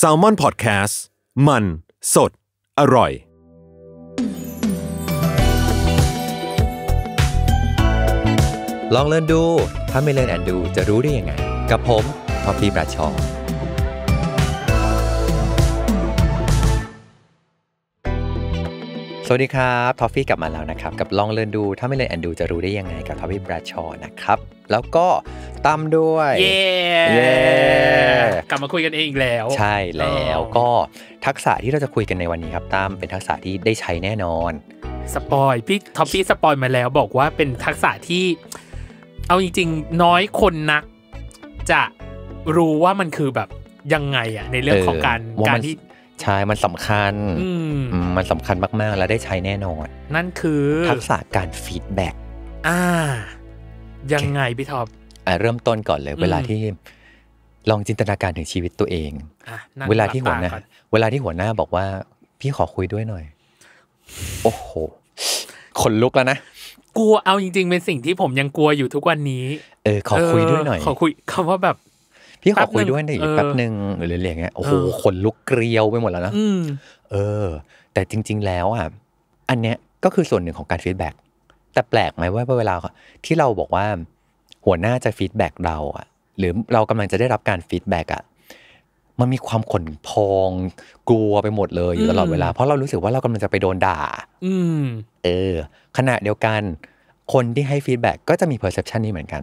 s a l ม o n PODCAST มัน สด อร่อย ลองเล่นดูถ้าไม่เล่นแอนดูจะรู้ได้ยังไงกับผมพอพีประชองวัสดีครับทอฟฟี่กลับมาแล้วนะครับกับลองเล่นดูถ้าไม่เล่นแอนดูจะรู้ได้ยังไงกับทอฟฟี่บราชอนะครับ แล้วก็ตามด้วยเย่กลับมาคุยกันเองแล้ว ใช่แล้วก็ทักษะที่เราจะคุยกันในวันนี้ครับ ตามเป็นทักษะที่ได้ใช้แน่นอนสปอยพี่ทอฟฟี่สปอยมาแล้วบอกว่าเป็นทักษะที่เอาจริงๆน้อยคนนัก จะรู้ว่ามันคือแบบยังไงอะในเรื่องของการการที่ใช่มันสำคัญมันสำคัญมากๆ แล้วได้ใช้แน่นอน นั่นคือทักษะการฟีดแบ็กอ่า ยังไงพี่ท็อปเริ่มต้นก่อนเลย เวลาที่ลองจินตนาการถึงชีวิตตัวเองเวลาที่หัวหน้าเวลาที่หัวหน้าบอกว่า พี่ขอคุยด้วยหน่อย โอ้โหขนลุกแล้วนะ กลัวเอาจริง ๆ เป็นสิ่งที่ผมยังกลัวอยู่ทุกวันนี้เออขอคุยด้วยหน่อยขอคุยคำว่าแบบพี่ขอคุยด้วยหน่อยแป๊บหนึ่งหรืออะไรอย่างเงี้ยโอ้โหขนลุกเกลียวไปหมดแล้วนะเออ แต่จริง ๆแล้วอ่ะ อันเนี้ยก็คือส่วนหนึ่งของการฟีดแบ็กแต่แปลกไหมว่าเวลาที่เราบอกว่า หัวหน้าจะฟีดแบ็กเราอ่ะ หรือเรากำลังจะได้รับการฟีดแบ็กอ่ะมันมีความขนพอง กลัวไปหมดเลยอยู่ตลอดเวลาเพราะเรารู้สึกว่าเรากำลังจะไปโดนด่า อืเออ ขณะเดียวกัน คนที่ให้ฟีดแบ็กก็จะมีเพอร์เซพชันนี้เหมือนกัน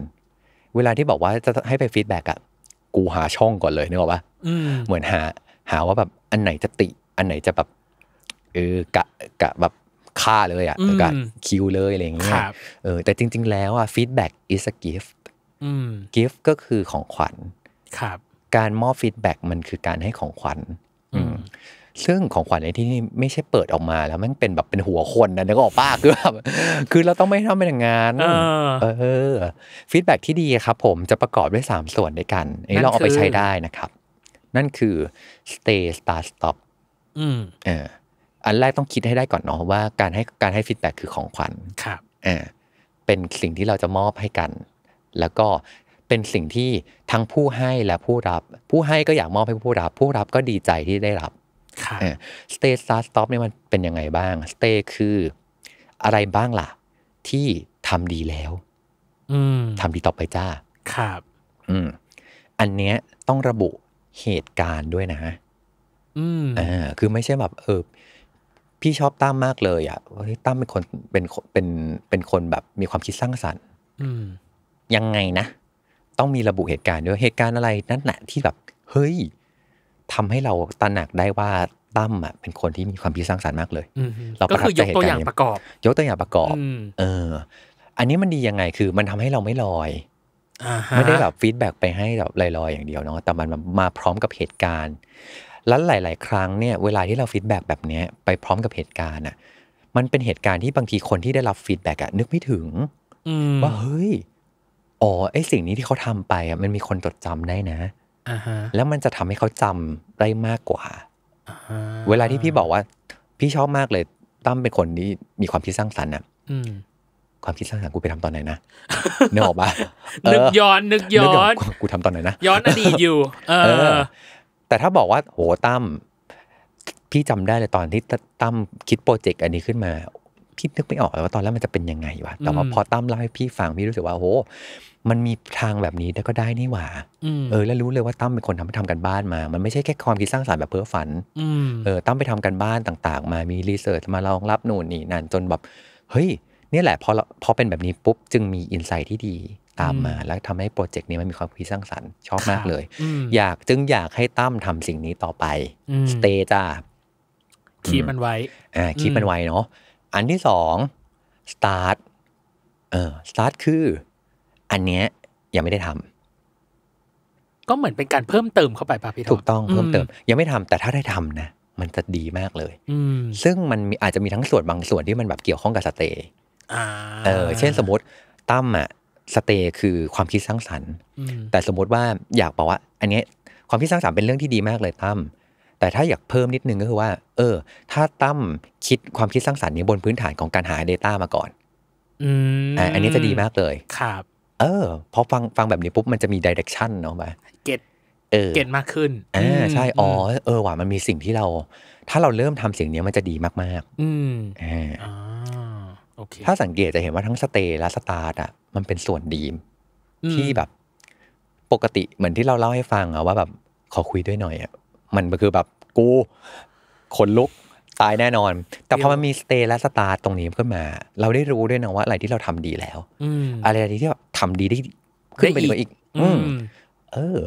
เวลาที่บอกว่าจะให้ไปฟีดแบ็กอ่ะกูหาช่องก่อนเลยนึกออกปะเหมือนหา หาว่าแบบอันไหนจะติ อันไหนจะแบบเออกะกะแบบฆ่าเลยอ่ะกะคิวเลยอะไรอย่างเงี้ยเออ แต่จริง ๆ แล้วอ่ะฟีดแบ็ก is a gift gift ก็คือของขวัญครับการมอบฟีดแบ็กมันคือการให้ของขวัญซึ่งของขวัญในที่นี่ไม่ใช่เปิดออกมา แล้วมันเป็นแบบเป็นหัวคนนะนึกออกป้าคือแบบคือเราต้องไม่ทำเป็นอย่างงานเออฟีดแบ็ที่ดีครับ ผมจะประกอบด้วย 3 ส่วนด้วยกันนี่ลองเอาไปใช้ได้นะครับ นั่นคือ stay start stop อืมเอออันแรกต้องคิดให้ได้ก่อนเนาะว่าการให้การให้ฟีดแบ็คือของขวัญครับเออเป็นสิ่งที่เราจะมอบให้กัน แล้วก็เป็นสิ่งที่ทั้งผู้ให้และผู้รับ ผู้ให้ก็อยากมอบให้ผู้รับ ผู้รับก็ดีใจที่ได้รับสเตย์สาร์สต็อปเนี่ยมันเป็นยังไงบ้างสเตย์คืออะไรบ้างล่ะ ที่ทำดีแล้วทำดีต่อไปจ้า ครับ อืม อันเนี้ยต้องระบุเหตุการณ์ด้วยนะอืมอ่าคือไม่ใช่แบบเออ พี่ชอบตั้มมากเลยอะ่ะตั้มเป็นคนเป็นเป็นเป็นคนแบบ มีความคิดสร้างสรรค์ยังไงนะ ต้องมีระบุเหตุการณ์ด้วย เหตุการณ์อะไร นั่นแหละที่แบบเฮ้ยทำให้เราตระหนักได้ว่าตั้มอ่ะเป็นคนที่มีความคิดสร้างสรรค์มากเลยเราก็คือยกตัวอย่างประกอบยกตัวอย่างประกอบเออ อันนี้มันดียังไงคือมันทำให้เราไม่ลอยไม่ได้แบบฟีดแบ็กไปให้แบบลอยๆ อย่างเดียวเนาะแต่มันมาพร้อมกับเหตุการณ์แล้วหลายๆ ครั้งเนี่ยเวลาที่เราฟีดแบ็กแบบเนี้ยไปพร้อมกับเหตุการณ์อ่ะมันเป็นเหตุการณ์ที่บางทีคนที่ได้รับฟีดแบ็กอ่ะ นึกไม่ถึงว่าเฮ้ยอ๋อไอสิ่งนี้ที่เขาทำไปอ่ะมันมีคนจดจำได้นะแล้วมันจะทำให้เขาจำได้มากกว่า เวลาที่พี่บอกว่าพี่ชอบมากเลย ตั้มเป็นคนที่มีความคิดสร้างสรรค์อ่ะความคิดสร้างสรรค์กูไปทำตอนไหนนะนึกออกปะนึกย้อนนึกย้อนกูทำตอนไหนนะ ย้อนอดีตอยู่เออ แต่ถ้าบอกว่าโหตั้มพี่จำได้เลยตอนที่ตั้มคิดโปรเจกต์อันนี้ขึ้นมาคิดนึกไม่ออกเลยว่าตอนแรกมันจะเป็นยังไงวะ แต่ว่าพอตั้มเล่าให้พี่ฟัง พี่รู้สึกว่าโอ้โหมันมีทางแบบนี้แล้วก็ได้นี่หว่า เออ แล้วรู้เลยว่าตั้มเป็นคนทำไปทำกันบ้านมา มันไม่ใช่แค่ความคิดสร้างสรรค์แบบเพ้อฝัน เออตั้มไปทำกันบ้านต่าง ๆ มามีรีเสิร์ชมาลองรับนู่นนี่นั่นจนแบบเฮ้ยนี่แหละพอพอเป็นแบบนี้ปุ๊บจึงมีอินไซต์ที่ดีตามมา แล้วทำให้โปรเจกต์นี้มันมีความคิดสร้างสรรค์ชอบมากเลยอยากจึงอยากให้ตั้มทำสิ่งนี้ต่อไปสเตจ้าคีบมันไว้อ่าคีบมันไว้เนาะอันที่สอง start เออ start คือ อันเนี้ยยังไม่ได้ทำก็เหมือนเป็นการเพิ่มเติมเข้าไปป่ะพี่ถูกต้องเพิ่มเติมยังไม่ทำแต่ถ้าได้ทำนะมันจะดีมากเลยซึ่งมันอาจจะมีทั้งส่วนบางส่วนที่มันแบบเกี่ยวข้องกับสเตย์เออเช่น สมมติตั้มอะสเตย์คือความคิดสร้างสรรค์แต่สมมติว่าอยากบอกว่า อันนี้ความคิดสร้างสรรค์เป็นเรื่องที่ดีมากเลยตั้มแต่ถ้าอยากเพิ่มนิดนึงก็คือว่า เออ ถ้าตั้มคิดความคิดสร้างสรรค์นี้บนพื้นฐานของการหา Data มาก่อน อืมอันนี้จะดีมากเลย ครับ เออพอฟังฟังแบบนี้ปุ๊บมันจะมีดิเรกชันเนาะมาเก็ตเออ เก็ตมากขึ้นอ่าใช่ อ๋อเออว่ามันมีสิ่งที่เรา ถ้าเราเริ่มทำสิ่งนี้มันจะดีมากๆ อืมอ่าโอเคถ้าสังเกตจะเห็นว่าทั้งสเตย์และสตาร์ทอ่ะมันเป็นส่วนดีมที่แบบ ปกติเหมือนที่เราเล่าให้ฟังอะว่าแบบ ขอคุยด้วยหน่อยอะมันก็คือแบบกูขนลุกตายแน่นอนแต่พอมันมีสเตย์และสตาร์ตรงนี้ขึ้นมา เราได้รู้ด้วยนะว่าอะไรที่เราทำดีแล้วอะไรที่เราทำดีได้ขึ้นไปอีก อืเออ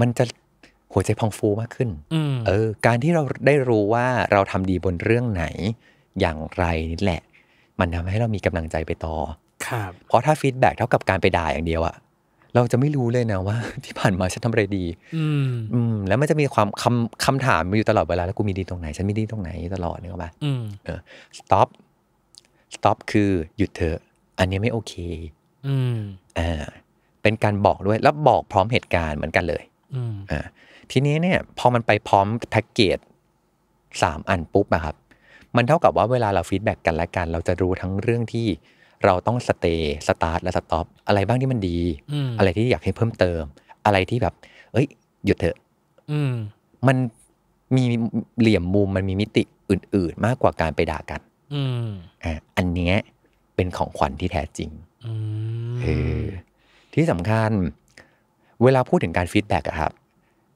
มันจะหัวใจพองฟูมากขึ้นเออ การที่เราได้รู้ว่าเราทำดีบนเรื่องไหนอย่างไรนี่แหละ มันทำให้เรามีกำลังใจไปต่อครับเพราะถ้าฟีดแบ็กเท่ากับการไปด่าอย่างเดียวอะเราจะไม่รู้เลยนะว่าที่ผ่านมาฉันทำอะไรดีอืม แล้วมันจะมีความคำคำถามมาอยู่ตลอดเวลาแล้วกูมีดีตรงไหนฉันมีดีตรงไหนตลอดเนี่ยป่ะเออ stop stop คือหยุดเถอะอันนี้ไม่โอเค อืมอ่าเป็นการบอกด้วยแล้วบอกพร้อมเหตุการณ์เหมือนกันเลยอ่าทีนี้เนี่ย พอมันไปพร้อมแพ็กเกจสามอันปุ๊บนะครับมันเท่ากับว่าเวลาเราฟีดแบ็กกันและกัน เราจะรู้ทั้งเรื่องที่เราต้องสเตย์สตาร์ทและสต็อปอะไรบ้างที่มันดี อะไรที่อยากให้เพิ่มเติม อะไรที่แบบ เอ้ย หยุดเถอะมันมีเหลี่ยมมุมมันมีมิติอื่นๆ มากกว่าการไปด่ากันอันนี้เป็นของขวัญที่แท้จริงที่สำคัญเวลาพูดถึงการฟีดแบ็กอะครับ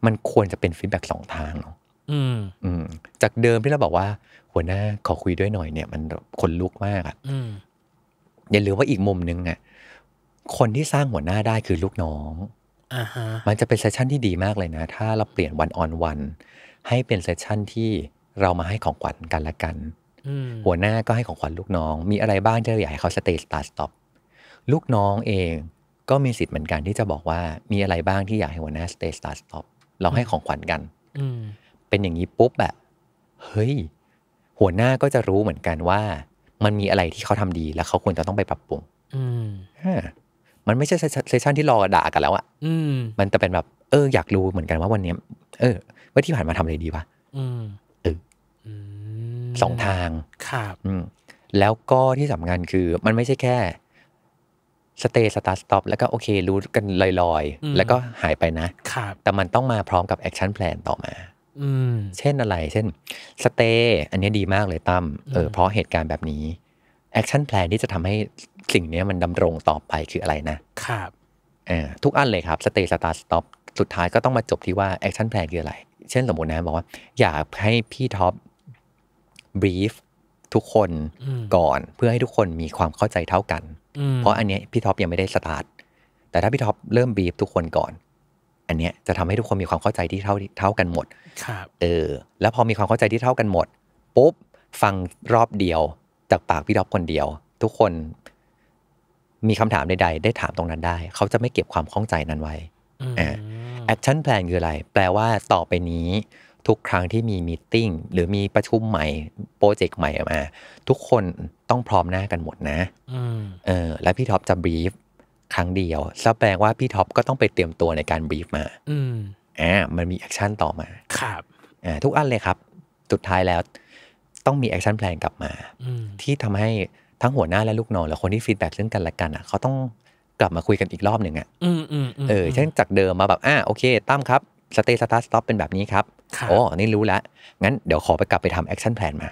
มันควรจะเป็นฟีดแบ็กสองทางเนาะจากเดิมที่เราบอกว่า หัวหน้าขอคุยด้วยหน่อยเนี่ย มันคนลุกมากอะอย่าลืมว่าอีกมุมหนึ่งอ่ะ คนที่สร้างหัวหน้าได้คือลูกน้อง อ่าฮะมันจะเป็นเซสชันที่ดีมากเลยนะ ถ้าเราเปลี่ยนวันออนวันให้เป็นเซสชันที่เรามาให้ของขวัญกันละกันหัวหน้าก็ให้ของขวัญลูกน้อง มีอะไรบ้างที่เราอยากให้เขาสเตตัสต็อปลูกน้องเอง ก็มีสิทธิ์เหมือนกันที่จะบอกว่า มีอะไรบ้างที่อยากให้หัวหน้าสเตตัสต็อปเราให้ของขวัญกันเป็นอย่างนี้ปุ๊บแบบเฮ้ย หัวหน้าก็จะรู้เหมือนกันว่ามันมีอะไรที่เขาทำดีแล้วเขาควรจะต้องไปปรับปรุงมันไม่ใช่เซสชันที่รอด่ากันแล้วอะ่ะมันจะเป็นแบบ เอออยากรู้เหมือนกันว่าวันนี้เออว่าที่ผ่านมาทำอะไรดีวะเออสองทางครับแล้วก็ที่สำคัญคือมันไม่ใช่แค่สเตย์สตาร์สต็อปแล้วก็โอเค รู้กันลอยๆ แล้วก็หายไปนะ แต่มันต้องมาพร้อมกับแอคชั่นแพลนต่อมาเช่นอะไรเช่นสเตย์อันนี้ดีมากเลยตั้มเออเพราะเหตุการณ์แบบนี้แอคชั่นแพลนที่จะทำให้สิ่งนี้มันดำรงต่อไปคืออะไรนะ ครับอทุกอันเลยครับสเตย์สตาร์สต็อปสุดท้ายก็ต้องมาจบที่ว่าแอคชั่นแพลนคืออะไร เช่นสมมตินะบอกว่าอยากให้พี่ท็อปบรีฟทุกคนก่อนเพื่อให้ทุกคนมีความเข้าใจเท่ากัน เพราะอันนี้พี่ท็อปยังไม่ได้สตาร์ทแต่ถ้าพี่ท็อปเริ่มบีฟทุกคนก่อนอันเนี้ยจะทำให้ทุกคนมีความเข้าใจที่ เท่าเท่ากันหมด ครับเออ แล้วพอมีความเข้าใจที่เท่ากันหมด ปุ๊บฟังรอบเดียว จากปากพี่ท็อปคนเดียว ทุกคน มีคำถามใดๆ ได้ถามตรงนั้นได้ เขาจะไม่เก็บความข้องใจนั้นไว้อ่าแอคชั่นแพลนคืออะไรแปลว่าต่อไปนี้ ทุกครั้งที่มีมีติ้งหรือมีประชุมใหม่โปรเจกต์ใหม่มาทุกคนต้องพร้อมหน้ากันหมด นะเออ และพี่ท็อปจะบรีฟครั้งเดียวแสดงว่าพี่ท็อปก็ต้องไปเตรียมตัวในการบีฟมา อืม อ่า มันมีแอคชั่นต่อมา ครับ อ่า ทุกอันเลยครับ สุดท้ายแล้ว ต้องมีแอคชั่นแพลนกลับมาที่ทำให้ทั้งหัวหน้าและลูกน้องและคนที่ฟีดแบ็กเรื่องกันและกันอ่ะ เขาต้องกลับมาคุยกันอีกรอบหนึ่งอ่ะเออ เช่นจากเดิมมาแบบ อ่าโอเคตั้มครับ สเตตัสตาร์สต็อปเป็นแบบนี้ครับรโอ้นี่รู้แล้ว งั้นเดี๋ยวขอไปกลับไปทำแอคชั่นแพลนมา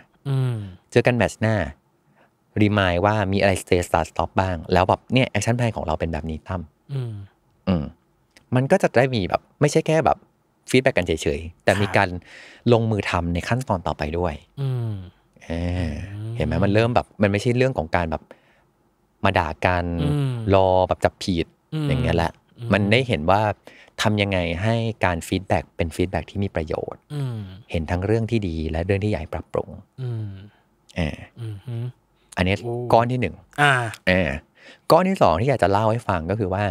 เจอกันแมตช์หน้ารีมายว่ามีอะไรสเตตัสต็อปบ้างแล้วแบบเนี่ยแอคชั่นแพลนของเราเป็นแบบนี้ตั้มอืมมันก็จะได้มีแบบ ไม่ใช่แค่แบบฟีดแบ็กกันเฉยๆ แต่มีการลงมือทำในขั้นตอนต่อไปด้วย อืมเห็นไหมมันเริ่มแบบ มันไม่ใช่เรื่องของการแบบมาด่ากันรอแบบจับผิดอย่างเงี้ยแหละ มันได้เห็นว่าทำยังไงให้การฟีดแบ็เป็นฟีดแบ็ที่มีประโยชน์เห็นทั้งเรื่องที่ดีและเรื่องที่ใหญ่ปรับปรุงอ่าอันนี้ก้อนที่หนึ่ง อ่า เออก้อนที่สองที่อยากจะเล่าให้ฟังก็คือว่า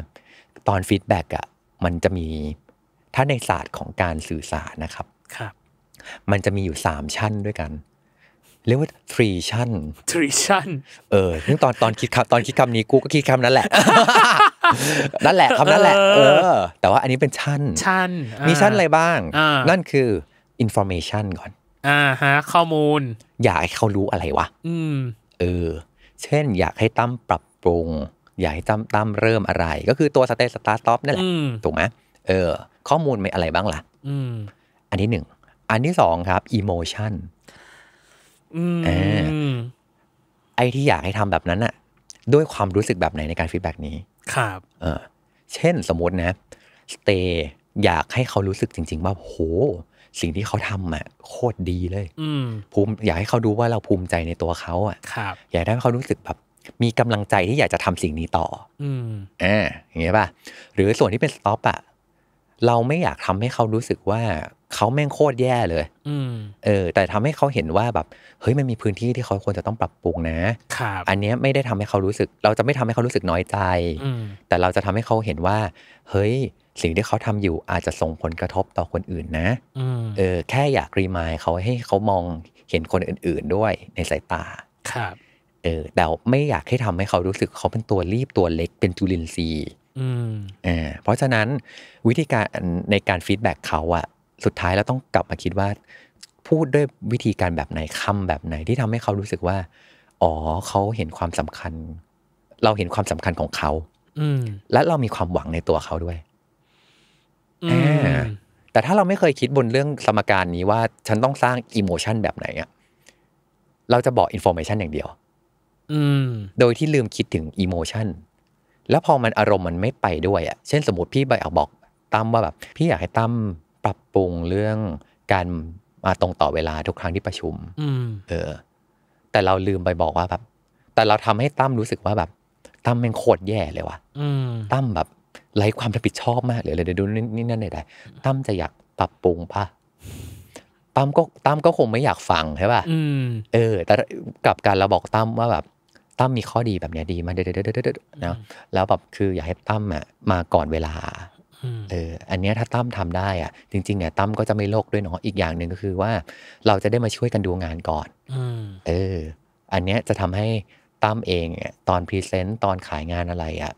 ตอนฟีดแบ็กอ่ะมันจะมีถ้าในศาสตร์ของการสื่อสารนะครับ ครับ มันจะมีอยู่สามชั้นด้วยกันเรียกว่า three ชั้น three ชั้น เออซึ่งตอนตอนคิดคำตอนคิดคำนี้กูก็คิดคำนั้นแหละ นั่นแหละคำนั้นแหละ เออ แต่ว่าอันนี้เป็นชั้นชั้นมีชั้นอะไรบ้างนั่นคือ information ก่อน อ่าฮะข้อมูล อยากให้เขารู้อะไรวะ อืมเออเช่นอยากให้ตั้มปรับปรุง อยากให้ตั้มตั้มเริ่มอะไร ก็คือตัวสเตตสตาร์ทอปนั่นแหละถูกไหมเออ ข้อมูลมีอะไรบ้างล่ะอันที่หนึ่งอันที่สองครับอิโมชันอ่าไอที่อยากให้ทำแบบนั้นอะด้วยความรู้สึกแบบไหนในการฟีดแบ็นี้ครับ เออเช่นสมมตินะสเตย์อยากให้เขารู้สึกจริง ๆ ว่าโหสิ่งที่เขาทำอ่ะโคตรดีเลยภูมิอยากให้เขาดูว่าเราภูมิใจในตัวเขา อ่ะอยากให้เขารู้สึกแบบ มีกำลังใจที่อยากจะทำสิ่งนี้ต่อ อืมอ่าอย่างเงี้ยป่ะหรือส่วนที่เป็นสต็อปอ่ะเราไม่อยากทำให้เขารู้สึกว่าเขาแม่งโคตรแย่เลย อืมเออแต่ทำให้เขาเห็นว่าแบบ เฮ้ยมันมีพื้นที่ที่เขาควรจะต้องปรับปรุงนะครับอันเนี้ยไม่ได้ทำให้เขารู้สึก เราจะไม่ทำให้เขารู้สึกน้อยใจแต่เราจะทำให้เขาเห็นว่า เฮ้ยสิ่งที่เขาทำอยู่อาจจะส่งผลกระทบต่อคนอื่นนะเออแค่อยากรีมายเขาให้เขามองเห็นคนอื่นๆ ด้วยในสายตาครับเออแต่ไม่อยากให้ทำให้เขารู้สึกเขาเป็นตัวรีบตัวเล็กเป็นจุลินทรีย์อ่เพราะฉะนั้นวิธีการในการฟีดแบ็กเขาอะสุดท้ายเราต้องกลับมาคิดว่าพูดด้วยวิธีการแบบไหนคำแบบไหนที่ทำให้เขารู้สึกว่า อ๋อเขาเห็นความสำคัญ เราเห็นความสำคัญของเขา อืและเรามีความหวังในตัวเขาด้วยแต่ถ้าเราไม่เคยคิดบนเรื่องสมการนี้ว่าฉันต้องสร้างอิโมชันแบบไหนอะเราจะบอกอินโฟมชันอย่างเดียว โดยที่ลืมคิดถึงอิโมชันแล้วพอมันอารมณ์มันไม่ไปด้วยอะเช่นสมมติพี่ไปเอาบอกตั้มว่าแบบ พี่อยากให้ตั้มปรับปรุงเรื่องการมาตรงต่อเวลาทุกครั้งที่ประชุมเออ แต่เราลืมไปบอกว่าแบบแต่เราทำให้ตั้มรู้สึกว่าแบบตั้มเป็นโคตรแย่เลยว่ะตั้มแบบไร้ความรับผิดชอบมากหรืออะไรเดี๋ยวดูนี่นั่นใดๆตั้มจะอยากปรับปรุงปะตั้มก็ตั้มก็คงไม่อยากฟังใช่ป่ะเออ แต่กลับกันเราบอกตั้มว่าแบบตั้มมีข้อดีแบบเนี้ยดีมาเด็ดเด็ดเด็ดนะ แล้วแบบคืออยากให้ตั้มอ่ะมาก่อนเวลาเออ อันนี้ถ้าตั้มทำได้อ่ะจริงๆเนี่ยตั้มก็จะไม่โลกด้วยเนาะ อีกอย่างหนึ่งก็คือว่า เราจะได้มาช่วยกันดูงานก่อนเออ อันเนี้ยจะทำให้ตั้มเองตอนพรีเซนต์ตอนขายงานอะไรอะ่ะ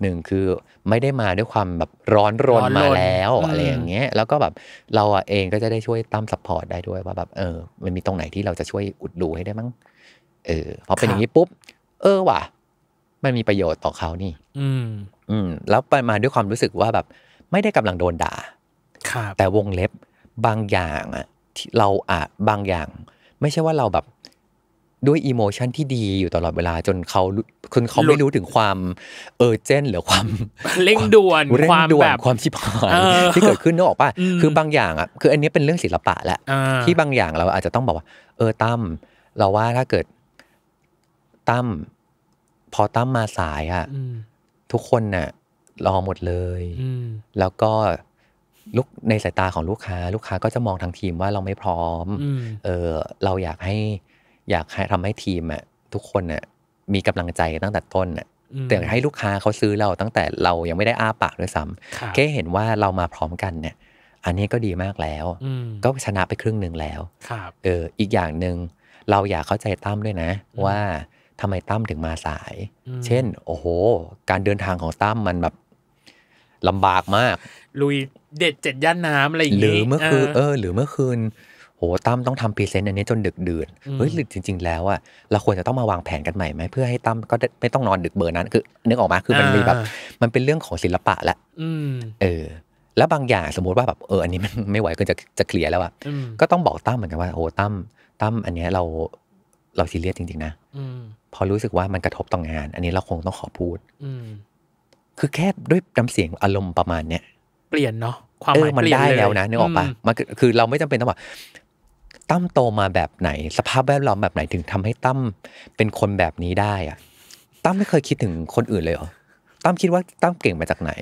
หนึ่งคือไม่ได้มาด้วยความแบบร้อนรนมาแล้วอะไรอย่างเงี้ยแล้วก็แบบเราอ่ะเองก็จะได้ช่วยตั้มสปอร์ตได้ด้วยว่าแบบ เออ มันมีตรงไหนที่เราจะช่วยอุดดูให้ได้มั้งเออพอเป็นอย่างนี้ปุ๊บ เออว่ะมันมีประโยชน์ต่อเขานี่ อืมอืมแล้วไปมาด้วยความรู้สึกว่าแบบไม่ได้กำลังโดนด่าแต่วงเล็บบางอย่างอ่ะเราอ่ะบางอย่าง ไม่ใช่ว่าเราแบบด้วยอิโมชันที่ดีอยู่ตลอดเวลาจนเขาคนเขาไม่รู้ถึงความ เออเจนหรือความเร่งด่วนเร่งด่วนความชิบหายที่เกิดขึ้นนึกออกป่ะคือบางอย่างอ่ะ คืออันนี้เป็นเรื่องศิลปะแหละที่บางอย่างเราอาจจะต้องบอกว่า เออตั้มเราว่าถ้าเกิดตั้มพอตั้มมาสายอ่ะทุกคนน่ะ รอหมดเลยแล้วก็ลูกในสายตาของลูกค้า ลูกค้าก็จะมองทางทีมว่าเราไม่พร้อมเออ เราอยากใหอยากให้ทำให้ทีมอะทุกคนอะมีกำลังใจตั้งแต่ต้นอะแต่ให้ลูกค้าเขาซื้อเราตั้งแต่เรายังไม่ได้อ้าปากด้วยซ้ำแค่เห็นว่าเรามาพร้อมกันเนี่ย อันนี้ก็ดีมากแล้ว ก็ชนะไปครึ่งหนึ่งแล้วเออ อีกอย่างหนึ่ง เราอยากเข้าใจตั้มด้วยนะว่าทำไมตั้มถึงมาสาย เช่น โอ้โห การเดินทางของตั้มมันแบบลำบากมาก ลุย เด็ดเจ็ดย่านน้ำอะไรอย่างงี้หรือเมื่อคืนเออ หรือเมื่อคืนโอ้ ตั้มต้องทำพรีเซนต์อันนี้ จนดึกดื่นเฮ้ยหรือจริงๆ แล้วอะเราควรจะต้องมาวางแผนกันใหม่ไหมเพื่อให้ตั้มก็ไม่ต้องนอนดึกเบอร์นั้น คือนึกออกมาคือมันมีแบบมันเป็นเรื่องของศิลปะแหละเออ แล้วบางอย่างสมมติว่าแบบเอออันนี้มันไม่ไหวก็จะจะเคลียร์แล้วอะก็ต้องบอกตั้มเหมือนกันว่า โอ้ตั้มตั้มอันนี้เรา เราซีเรียสจริงๆ นะพอรู้สึกว่ามันกระทบต่องาน อันนี้เราคงต้องขอพูดคือแค่ด้วยน้ำเสียงอารมณ์ประมาณเนี้ยเปลี่ยนเนาะความหมายมันได้แล้วนะนึกออกปะมันคือเราไม่จำเป็นต้องบอกตั้มโตมาแบบไหนสภาพแวดล้อมแบบไหนถึงทำให้ตั้มเป็นคนแบบนี้ได้อะตั้มไม่เคยคิดถึงคนอื่นเลยเหรอ ตั้มคิดว่าตั้มเก่งมาจากไหน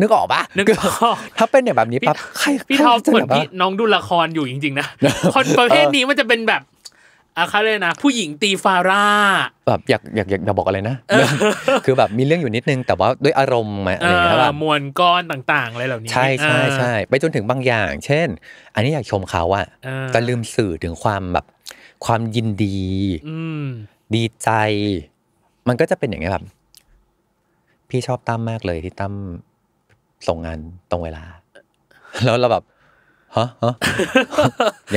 นึกออกปะนึกออกถ้าเป็นอย่างแบบนี้ปั๊บใครพี่ทอมเหมือนพี่น้องดูละครอยู่จริง ๆ นะ คนประเภทนี้มันจะเป็นแบบอะเขาเลยนะ ผู้หญิงตีฟาร่าแบบ อยากอยากอยากบอกอะไรนะ คือแบบมีเรื่องอยู่นิดนึงแต่ว่าด้วยอารมณ์อะไรอย่างเงี้ยแบบมวลก้อนต่างๆ อะไรเหล่านี้ ใช่ใช่ใช่ไปจนถึงบางอย่าง เช่น อันนี้อยากชมเขาอะแต่ลืมสื่อถึงความแบบความยินดีดีใจ มันก็จะเป็นอย่างเงี้ยแบบ พี่ชอบตั้มมากเลยที่ตั้มส่งงานตรงเวลา แล้วเราแบบฮะฮะ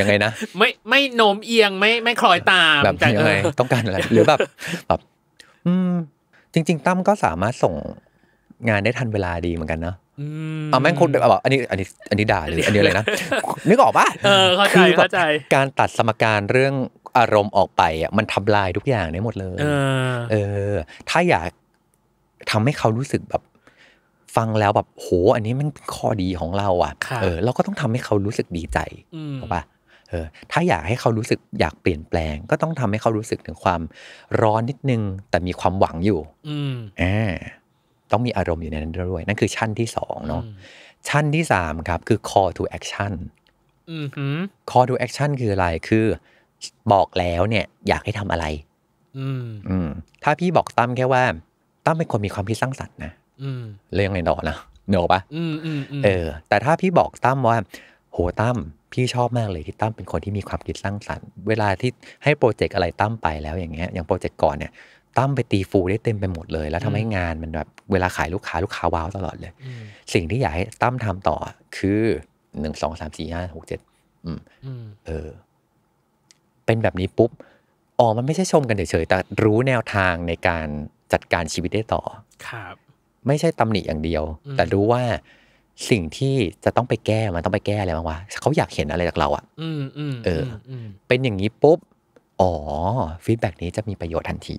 ยังไงนะ ไม่ไม่โน้มเอียงไม่ไม่คล้อยตามแบบยังไงต้องการอะไร หรือแบบแบบอืมจริง ๆตั้มก็สามารถส่งงานได้ทันเวลาดีเหมือนกันเนาะเอาแม่งคนแบบอันนี้อันนี้อันนี้ด่าหรือ อันนี้อะไรนะ นึกออกปะเออเข้าใจเข้าใจการตัดสมการเรื่องอารมณ์ออกไปอ่ะมันทำลายทุกอย่างได้หมดเลยเออถ้าอยากทำให้เขารู้สึกแบบฟังแล้วแบบโหอันนี้มันข้อดีของเราอ่ะ เออเราก็ต้องทำให้เขารู้สึกดีใจ ถูกปะเออถ้าอยากให้เขารู้สึกอยากเปลี่ยนแปลง ก็ต้องทำให้เขารู้สึกถึงความร้อนนิดนึงแต่มีความหวังอยู่อืมอ่าต้องมีอารมณ์อยู่ในนั้นด้วย นั่นคือชั้นที่สองเนาะชั้นที่สามครับคือ call to action call to action คืออะไรคือบอกแล้วเนี่ยอยากให้ทำอะไร อืมถ้าพี่บอกตั้มแค่ว่าตั้มเป็นคนมีความคิดสร้างสรรค์นะเรื่องไงด่อนะเนอะปะเออ แต่ถ้าพี่บอกตั้มว่า โหตั้มพี่ชอบมากเลยที่ตั้มเป็นคนที่มีความคิดสร้างสรรค์เวลาที่ให้โปรเจกต์อะไรตั้มไปแล้ว อย่างเงี้ย อย่างโปรเจกต์ก่อนเนี่ยตั้มไปตีฟูได้เต็มไปหมดเลยแล้วทำให้งานมันแบบ เวลาขายลูกค้าลูกค้าว้าวตลอดเลย สิ่งที่อยากให้ตั้มทำต่อคือหนึ่งสองสามสี่ห้าหกเจ็ดเออ เป็นแบบนี้ปุ๊บอ๋อมันไม่ใช่ชมกันเฉยๆแต่รู้แนวทางในการจัดการชีวิตได้ต่อครับไม่ใช่ตำหนิอย่างเดียว แต่รู้ว่าสิ่งที่จะต้องไปแก้มันต้องไปแก้อะไรบ้างวะเขาอยากเห็นอะไรจากเราอ่ะเออเป็นอย่างนี้ปุ๊บ อ๋อฟีดแบ็นี้จะมีประโยชน์ทันที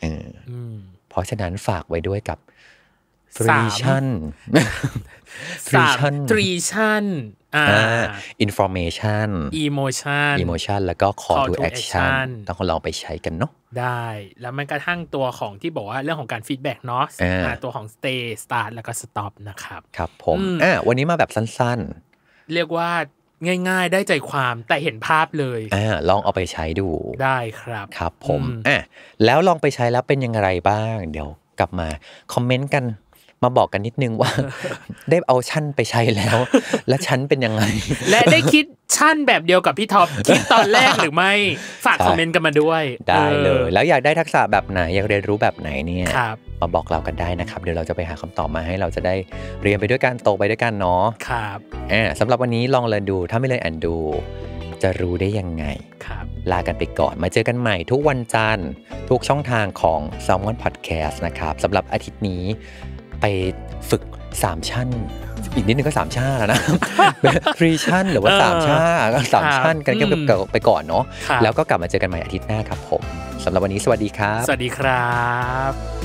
เออเพราะฉะนั้นฝากไว้ด้วยกับทรีชั่นทรีชั่นทรีชั่นอินโฟเมชันอีโมชันอีโมชันแล้วก็ call to action ต้องลองไปใช้กันเนาะได้แล้วมันกระทั่งตัวของที่บอกว่าเรื่องของการฟีดแบ็กเนาะตัวของ stay start แล้วก็ stop นะครับ ครับผมอ่าวันนี้มาแบบสั้นๆ เรียกว่าง่ายๆ ได้ใจความแต่เห็นภาพเลยอ่าลองเอาไปใช้ดู ได้ครับครับผมอ่าแล้วลองไปใช้แล้วเป็นยังไงบ้าง เดี๋ยวกลับมา คอมเมนต์กันมาบอกกันนิดนึงว่าได้เอาชั้นไปใช้แล้ว และชั้นเป็นยังไงและได้คิดชั้นแบบเดียวกับพี่ท็อปคิดตอนแรกหรือไม่ฝากคอมเมนต์กันมาด้วย ได้เลย แล้วอยากได้ทักษะแบบไหนอยากเรียนรู้แบบไหนเนี่ยมาบอกเรากันได้นะครับ เดี๋ยวเราจะไปหาคำตอบมาให้เราจะได้เรียนไปด้วยกันโตไปด้วยกันเนาะครับอบสำหรับวันนี้ลองเรียนดูถ้าไม่เลยแอนดูจะรู้ได้ยังไงครับลากันไปก่อนมาเจอกันใหม่ ทุกวันจันทร์ทุกช่องทางของ s ซ l m o n Podcast นะครับสำหรับอาทิตย์นี้ไปฝึกสามชั้นอีกนิดนึงก็สามชาแล้วนะทรีชั่นหรือว่าสามชาสามชั้นกันเก็บไปก่อนเนาะแล้วก็กลับมาเจอกันใหม่อาทิตย์หน้าครับผม สำหรับวันนี้สวัสดีครับสวัสดีครับ